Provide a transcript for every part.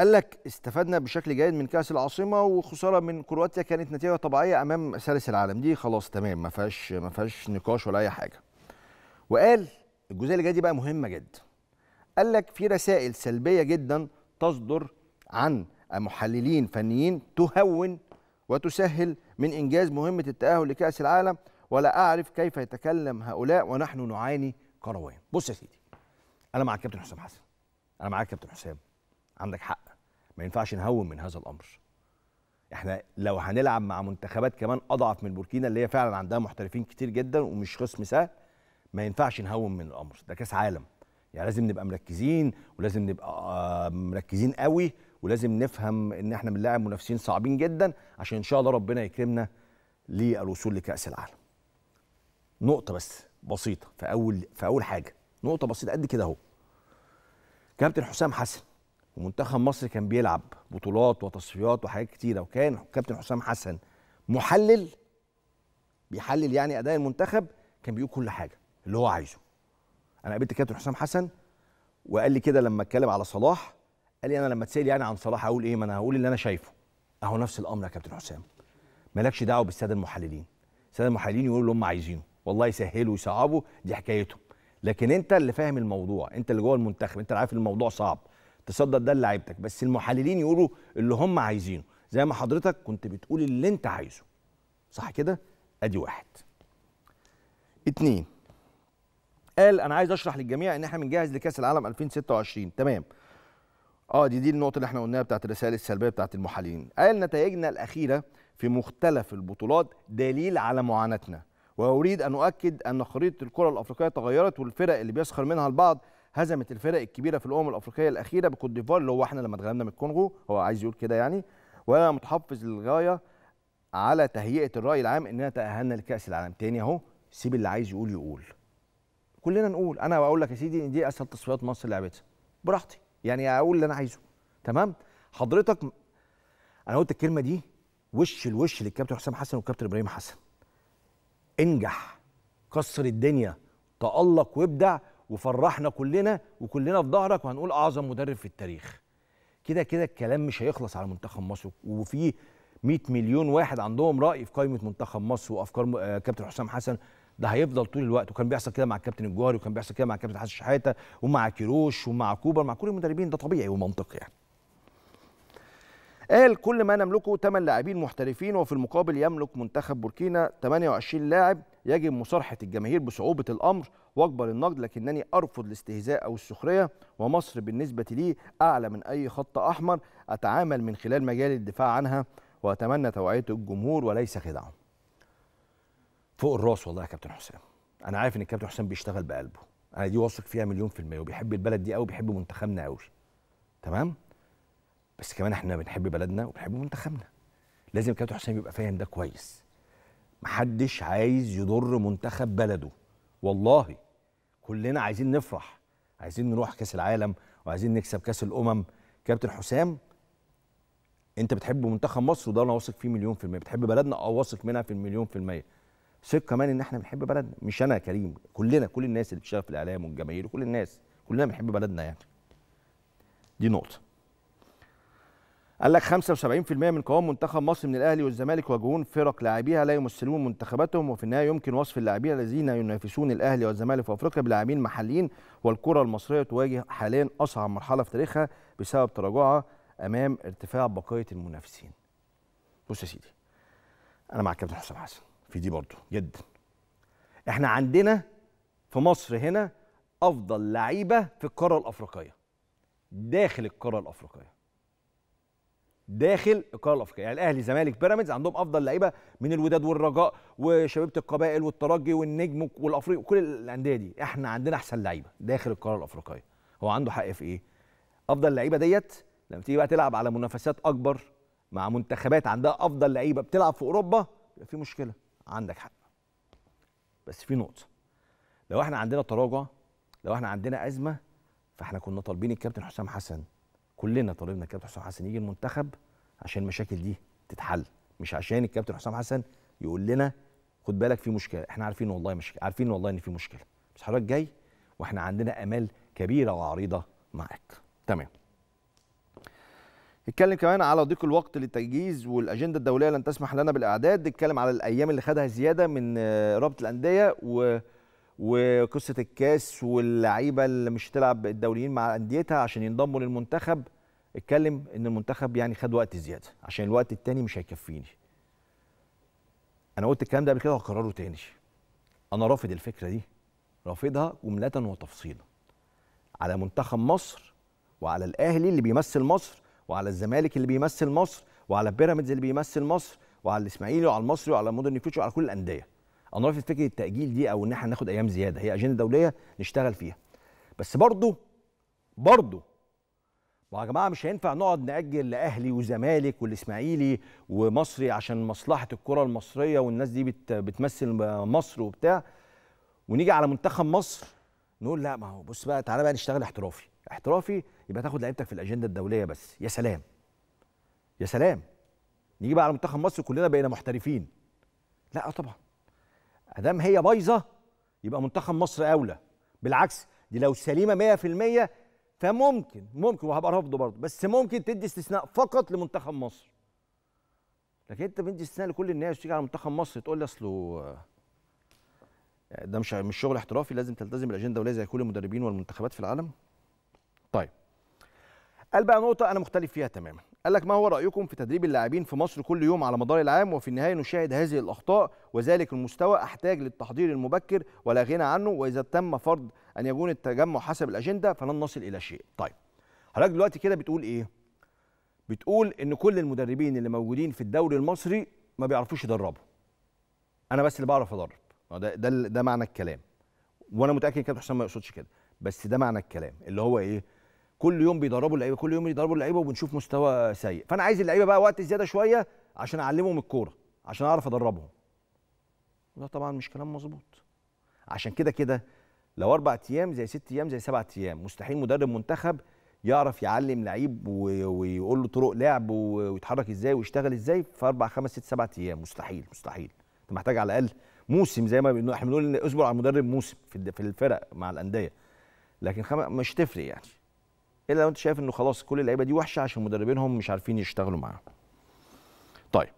قال لك استفدنا بشكل جيد من كاس العاصمه وخساره من كرواتيا كانت نتيجه طبيعيه امام ثالث العالم دي خلاص تمام ما فيهاش ما فيهاش نقاش ولا اي حاجه وقال الجزئيه اللي جايه دي بقى مهمه جدا قال لك في رسائل سلبيه جدا تصدر عن محللين فنيين تهون وتسهل من انجاز مهمه التاهل لكاس العالم ولا اعرف كيف يتكلم هؤلاء ونحن نعاني كرويا بص يا سيدي انا مع الكابتن حسام حسن انا معاك يا كابتن حسام عندك حق ما ينفعش نهون من هذا الامر احنا لو هنلعب مع منتخبات كمان اضعف من بوركينا اللي هي فعلا عندها محترفين كتير جدا ومش خصم سهل ما ينفعش نهون من الامر ده كاس عالم يعني لازم نبقى مركزين ولازم نبقى آه، مركزين قوي ولازم نفهم ان احنا بنلاعب منافسين صعبين جدا عشان ان شاء الله ربنا يكرمنا للوصول لكاس العالم نقطه بس بسيطه في اول في اول حاجه نقطه بسيطه قد كده اهو كابتن حسام حسن ومنتخب مصر كان بيلعب بطولات وتصفيات وحاجات كتيره وكان كابتن حسام حسن محلل بيحلل يعني اداء المنتخب كان بيقول كل حاجه اللي هو عايزه انا قابلت كابتن حسام حسن وقال لي كده لما اتكلم على صلاح قال لي انا لما اتسال يعني عن صلاح اقول ايه ما انا هقول اللي انا شايفه اهو نفس الامر يا كابتن حسام مالكش دعوه بالساده المحللين الساده المحللين يقولوا اللي هم عايزينه والله يسهلوا ويصعبوا دي حكايتهم لكن انت اللي فاهم الموضوع انت اللي جوه المنتخب انت اللي عارف الموضوع صعب تصدر ده لعيبتك بس المحللين يقولوا اللي هم عايزينه زي ما حضرتك كنت بتقول اللي انت عايزه صح كده ادي واحد اتنين قال انا عايز اشرح للجميع ان احنا بنجهز لكاس العالم 2026 تمام اه دي دي النقطه اللي احنا قلناها بتاعت الرسائل السلبيه بتاعت المحللين قال نتائجنا الاخيره في مختلف البطولات دليل على معاناتنا واريد ان اؤكد ان خريطه الكره الافريقيه تغيرت والفرق اللي بيسخر منها البعض هزمت الفرق الكبيره في الامم الافريقيه الاخيره بكوت ديفوار اللي هو احنا لما اتغلبنا من الكونغو هو عايز يقول كده يعني وانا متحفظ للغايه على تهيئه الراي العام اننا تاهلنا لكاس العالم تاني اهو سيب اللي عايز يقول يقول كلنا نقول انا بقول لك يا سيدي ان دي اسهل تصفيات مصر لعبتها براحتي يعني اقول اللي انا عايزه تمام حضرتك انا قلت الكلمه دي وش الوش للكابتن حسام حسن والكابتن ابراهيم حسن انجح كسر الدنيا تالق وابدع وفرحنا كلنا وكلنا في ظهرك وهنقول اعظم مدرب في التاريخ كده كده الكلام مش هيخلص على منتخب مصر وفي 100 مليون واحد عندهم راي في قائمه منتخب مصر وافكار آه، كابتن حسام حسن ده هيفضل طول الوقت وكان بيحصل كده مع الكابتن الجوهري وكان بيحصل كده مع الكابتن حسن شحاته ومع كيروش ومع كوبر مع كل المدربين ده طبيعي ومنطقي يعني قال كل ما نملكه 8 لاعبين محترفين وفي المقابل يملك منتخب بوركينا 28 لاعب يجب مصارحة الجماهير بصعوبة الأمر وأكبر النقد لكنني أرفض الاستهزاء أو السخرية ومصر بالنسبة لي أعلى من أي خط أحمر أتعامل من خلال مجال الدفاع عنها وأتمنى توعية الجمهور وليس خدعه فوق الراس والله يا كابتن حسام أنا عارف إن الكابتن حسام بيشتغل بقلبه أنا دي واثق فيها مليون في المية وبيحب البلد دي قوي بيحب منتخبنا قوي تمام بس كمان احنا بنحب بلدنا وبنحب منتخبنا لازم الكابتن حسام يبقى فاهم ده كويس محدش عايز يضر منتخب بلده والله كلنا عايزين نفرح عايزين نروح كاس العالم وعايزين نكسب كاس الامم كابتن حسام انت بتحب منتخب مصر وده انا واثق فيه مليون في الميه بتحب بلدنا اه واثق منها في المليون في الميه ثق كمان ان احنا بنحب بلدنا مش انا كريم كلنا كل الناس اللي بتشتغل في الاعلام والجماهير وكل الناس كلنا بنحب بلدنا يعني دي نقطه قال لك 75% من قوام منتخب مصر من الاهلي والزمالك واجهون فرق لاعبيها لا يمثلون منتخباتهم وفي النهايه يمكن وصف اللاعبين الذين ينافسون الاهلي والزمالك في افريقيا بلاعبين محليين والكره المصريه تواجه حاليا اصعب مرحله في تاريخها بسبب تراجعها امام ارتفاع بقيه المنافسين. بص يا سيدي انا مع الكابتن حسام حسن في دي برضه جدا. احنا عندنا في مصر هنا افضل لعيبه في القاره الافريقيه داخل القاره الافريقيه. داخل القاره يعني الاهلي زمالك بيراميدز عندهم افضل لعيبه من الوداد والرجاء وشبيبه القبائل والترجي والنجم والافريقي وكل الانديه دي احنا عندنا احسن لعيبه داخل القاره الافريقيه هو عنده حق في ايه افضل لعيبه ديت لما تيجي بقى تلعب على منافسات اكبر مع منتخبات عندها افضل لعيبه بتلعب في اوروبا يبقى في مشكله عندك حق بس في نقطه لو احنا عندنا تراجع لو احنا عندنا ازمه فاحنا كنا طالبين الكابتن حسام حسن كلنا طالبنا الكابتن حسام حسن يجي المنتخب عشان المشاكل دي تتحل مش عشان الكابتن حسام حسن يقول لنا خد بالك في مشكله احنا عارفين والله مش عارفين والله ان في مشكله بس حضرتك جاي واحنا عندنا امال كبيره وعريضه معاك تمام اتكلم كمان على ضيق الوقت للتجهيز والاجنده الدوليه لن تسمح لنا بالاعداد اتكلم على الايام اللي خدها زياده من آه، رابطه الانديه و وقصه الكاس واللعيبه اللي مش هتلعب الدوليين مع انديتها عشان ينضموا للمنتخب اتكلم ان المنتخب يعني خد وقت زياده عشان الوقت التاني مش هيكفيني انا قلت الكلام ده قبل كده وهكرره تاني انا رافض الفكره دي رافضها جمله وتفصيلا على منتخب مصر وعلى الاهلي اللي بيمثل مصر وعلى الزمالك اللي بيمثل مصر وعلى بيراميدز اللي بيمثل مصر وعلى الاسماعيلي وعلى المصري وعلى مودرن فيوتشر وعلى كل الانديه انا رافض فكره التاجيل دي او ان احنا ناخد ايام زياده هي اجنده دوليه نشتغل فيها بس برضه برضه ما يا جماعه مش هينفع نقعد ناجل لاهلي وزمالك والاسماعيلي ومصري عشان مصلحه الكره المصريه والناس دي بت بتمثل مصر وبتاع ونيجي على منتخب مصر نقول لا ما هو بص بقى تعالى بقى نشتغل احترافي احترافي يبقى تاخد لعيبتك في الاجنده الدوليه بس يا سلام يا سلام نيجي بقى على منتخب مصر كلنا بقينا محترفين لا آه طبعا ادام هي بايظه يبقى منتخب مصر اولى بالعكس دي لو سليمه 100% فممكن ممكن وهبقى رافضه برضه بس ممكن تدي استثناء فقط لمنتخب مصر لكن انت بتدي استثناء لكل الناس تيجي على منتخب مصر تقول لي اصله ده مش مش شغل احترافي لازم تلتزم بالاجنده الدوليه زي كل المدربين والمنتخبات في العالم طيب قال بقى نقطه انا مختلف فيها تماما قال لك ما هو رايكم في تدريب اللاعبين في مصر كل يوم على مدار العام وفي النهايه نشاهد هذه الاخطاء وذلك المستوى احتاج للتحضير المبكر ولا غنى عنه واذا تم فرض ان يكون التجمع حسب الاجنده فلن نصل الى شيء طيب حضرتك دلوقتي كده بتقول ايه بتقول ان كل المدربين اللي موجودين في الدوري المصري ما بيعرفوش يدربوا انا بس اللي بعرف ادرب ده ده ده معنى الكلام وانا متاكد كابتن حسام ما يقصدش كده بس ده معنى الكلام اللي هو ايه كل يوم بيدربوا اللعيبه كل يوم بيدربوا اللعيبه وبنشوف مستوى سيء فانا عايز اللعيبه بقى وقت زياده شويه عشان اعلمهم الكوره عشان اعرف ادربهم ده طبعا مش كلام مظبوط عشان كده كده لو اربع ايام زي ست ايام زي سبع ايام مستحيل مدرب منتخب يعرف يعلم لعيب ويقول له طرق لعب ويتحرك ازاي ويشتغل ازاي في اربع خمس ست سبع ايام مستحيل مستحيل انت محتاج على الاقل موسم زي ما احنا بنقول اصبر على المدرب موسم في الفرق مع الانديه لكن خم... مش تفرق يعني الا لو انت شايف انه خلاص كل اللعيبه دي وحشه عشان مدربينهم مش عارفين يشتغلوا معاهم طيب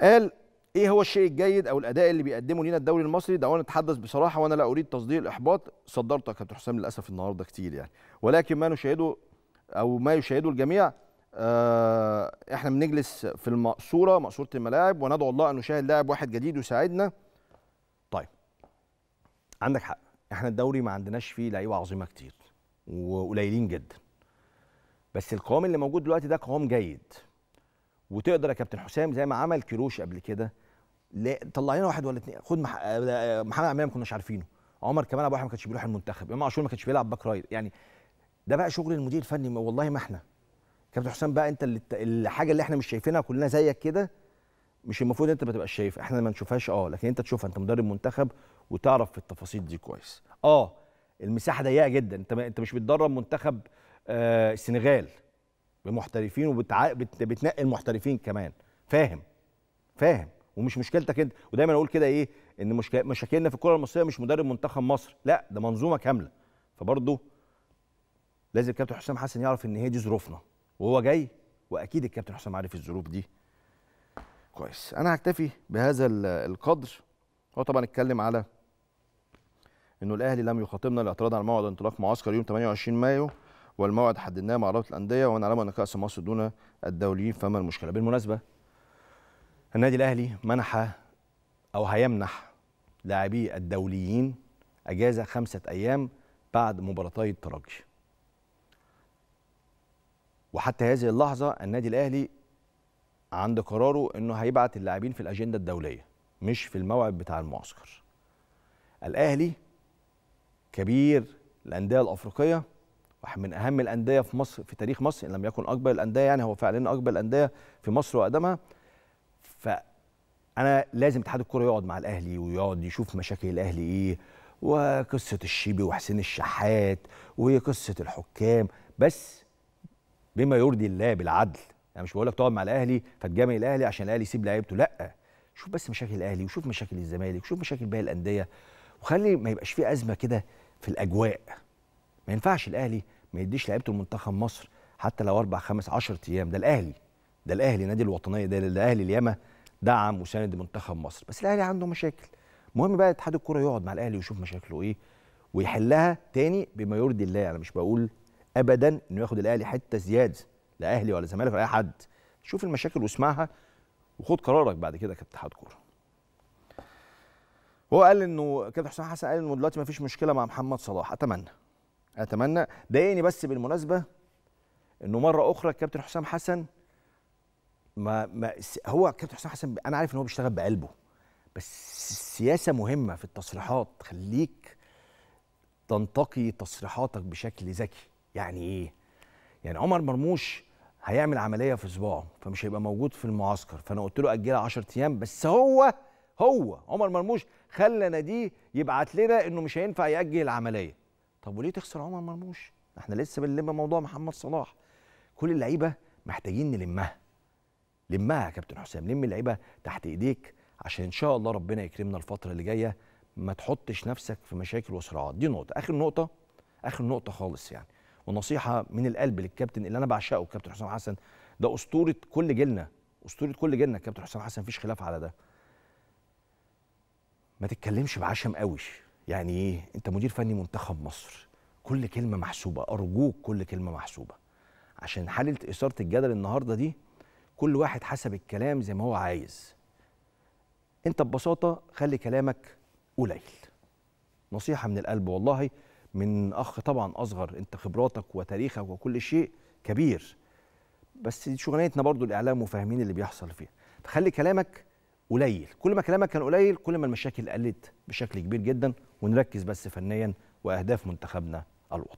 قال ايه هو الشيء الجيد او الاداء اللي بيقدمه لينا الدوري المصري دعونا نتحدث بصراحه وانا لا اريد تصدير الاحباط صدرتك يا كابتن حسام للاسف النهارده كتير يعني ولكن ما نشاهده او ما يشاهده الجميع آه احنا بنجلس في المقصوره مقصوره الملاعب وندعو الله ان نشاهد لاعب واحد جديد يساعدنا طيب عندك حق احنا الدوري ما عندناش فيه لعيبه عظيمه كتير وقليلين جدا بس القوام اللي موجود دلوقتي ده قوام جيد وتقدر يا كابتن حسام زي ما عمل كيروش قبل كده طلع لنا واحد ولا اتنين خد مح... آه، محمد عماد ما كناش عارفينه عمر كمان ابو احمد ما كانش بيروح المنتخب امام عاشور ما كانش بيلعب باك رايت يعني ده بقى شغل المدير الفني والله ما احنا كابتن حسام بقى انت اللي الحاجه اللي احنا مش شايفينها كلنا زيك كده مش المفروض انت ما تبقاش شايف احنا ما نشوفهاش اه لكن انت تشوفها انت مدرب منتخب وتعرف في التفاصيل دي كويس اه المساحه ضيقه جدا انت انت مش بتدرب منتخب آه، السنغال بمحترفين وبتنقي المحترفين كمان فاهم فاهم ومش مشكلتك انت ودايما اقول كده ايه ان مشاكلنا في الكره المصريه مش مدرب منتخب مصر لا ده منظومه كامله فبرضه لازم الكابتن حسام حسن يعرف ان هي دي ظروفنا وهو جاي واكيد الكابتن حسام عارف الظروف دي كويس انا هكتفي بهذا القدر هو طبعا اتكلم على انه الاهلي لم يخاطبنا الاعتراض على موعد انطلاق معسكر يوم 28 مايو والموعد حددناه مع رابطه الانديه ونعلم ان كاس مصر دون الدوليين فما المشكله بالمناسبه النادي الاهلي منح او هيمنح لاعبي الدوليين اجازه خمسه ايام بعد مباراتي الترجي وحتى هذه اللحظه النادي الاهلي عند قراره انه هيبعت اللاعبين في الاجنده الدوليه مش في الموعد بتاع المعسكر الاهلي كبير الانديه الافريقيه واحد من اهم الانديه في مصر في تاريخ مصر ان لم يكن اكبر الانديه يعني هو فعلا اكبر الانديه في مصر واقدمها فانا لازم اتحاد الكوره يقعد مع الاهلي ويقعد يشوف مشاكل الاهلي ايه وقصه الشيبي وحسين الشحات وقصه الحكام بس بما يرضي الله بالعدل انا يعني مش بقول لك تقعد مع الاهلي فتجامل الاهلي عشان الاهلي يسيب لعيبته لا شوف بس مشاكل الاهلي وشوف مشاكل الزمالك وشوف مشاكل باقي الانديه وخلي ما يبقاش في ازمه كده في الاجواء ما ينفعش الاهلي ما يديش لعيبته المنتخب مصر حتى لو اربع خمس 10 ايام ده الاهلي ده الاهلي نادي الوطنيه ده الاهلي اليما دعم وساند منتخب مصر بس الاهلي عنده مشاكل المهم بقى اتحاد الكوره يقعد مع الاهلي ويشوف مشاكله ايه ويحلها تاني بما يرضي الله انا يعني مش بقول ابدا انه ياخد الاهلي حته زياده لا اهلي ولا زمالك ولا اي حد شوف المشاكل واسمعها وخد قرارك بعد كده كاتحاد كوره هو قال انه كابتن حسام حسن قال انه دلوقتي ما فيش مشكله مع محمد صلاح اتمنى اتمنى ضايقني بس بالمناسبه انه مره اخرى الكابتن حسام حسن ما, ما هو الكابتن حسام حسن انا عارف ان هو بيشتغل بقلبه بس السياسه مهمه في التصريحات خليك تنتقي تصريحاتك بشكل ذكي يعني ايه يعني عمر مرموش هيعمل عمليه في صباعه فمش هيبقى موجود في المعسكر فانا قلت له اجلها 10 ايام بس هو هو عمر مرموش خلى ناديه يبعت لنا انه مش هينفع ياجل العمليه طب وليه تخسر عمر مرموش احنا لسه بنلم موضوع محمد صلاح كل اللعيبه محتاجين نلمها لمها يا كابتن حسام لم اللعيبه تحت ايديك عشان ان شاء الله ربنا يكرمنا الفتره اللي جايه ما تحطش نفسك في مشاكل وصراعات دي نقطه اخر نقطه اخر نقطه خالص يعني ونصيحه من القلب للكابتن اللي انا بعشقه الكابتن حسام حسن ده اسطوره كل جيلنا اسطوره كل جيلنا الكابتن حسام حسن مفيش خلاف على ده ما تتكلمش بعشم قوي يعني ايه انت مدير فني منتخب مصر كل كلمه محسوبه ارجوك كل كلمه محسوبه عشان حاله اثاره الجدل النهارده دي كل واحد حسب الكلام زي ما هو عايز انت ببساطه خلي كلامك قليل نصيحه من القلب والله من اخ طبعا اصغر انت خبراتك وتاريخك وكل شيء كبير بس دي شغلانتنا برضو الاعلام وفاهمين اللي بيحصل فيها فخلي كلامك قليل كل ما كلامك كان قليل كل ما المشاكل قلت بشكل كبير جدا ونركز بس فنيا واهداف منتخبنا الوطني